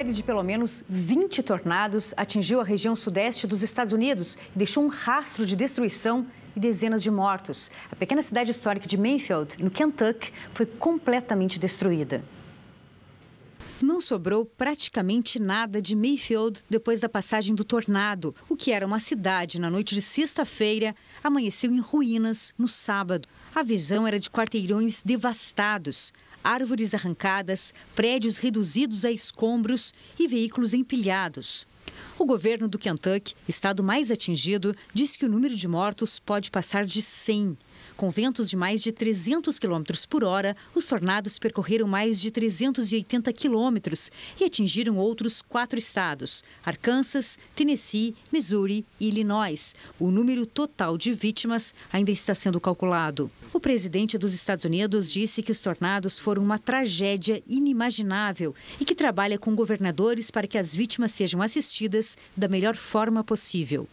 série de pelo menos 20 tornados atingiu a região sudeste dos Estados Unidos e deixou um rastro de destruição e dezenas de mortos. A pequena cidade histórica de Mayfield, no Kentucky, foi completamente destruída. Não sobrou praticamente nada de Mayfield depois da passagem do tornado. O que era uma cidade na noite de sexta-feira amanheceu em ruínas no sábado. A visão era de quarteirões devastados árvores arrancadas, prédios reduzidos a escombros e veículos empilhados. O governo do Kentucky, estado mais atingido, diz que o número de mortos pode passar de 100. Com ventos de mais de 300 km por hora, os tornados percorreram mais de 380 quilômetros e atingiram outros quatro estados: Arkansas, Tennessee, Missouri e Illinois. O número total de vítimas ainda está sendo calculado. O presidente dos Estados Unidos disse que os tornados foram uma tragédia inimaginável e que trabalha com governadores para que as vítimas sejam assistidas vidas da melhor forma possível.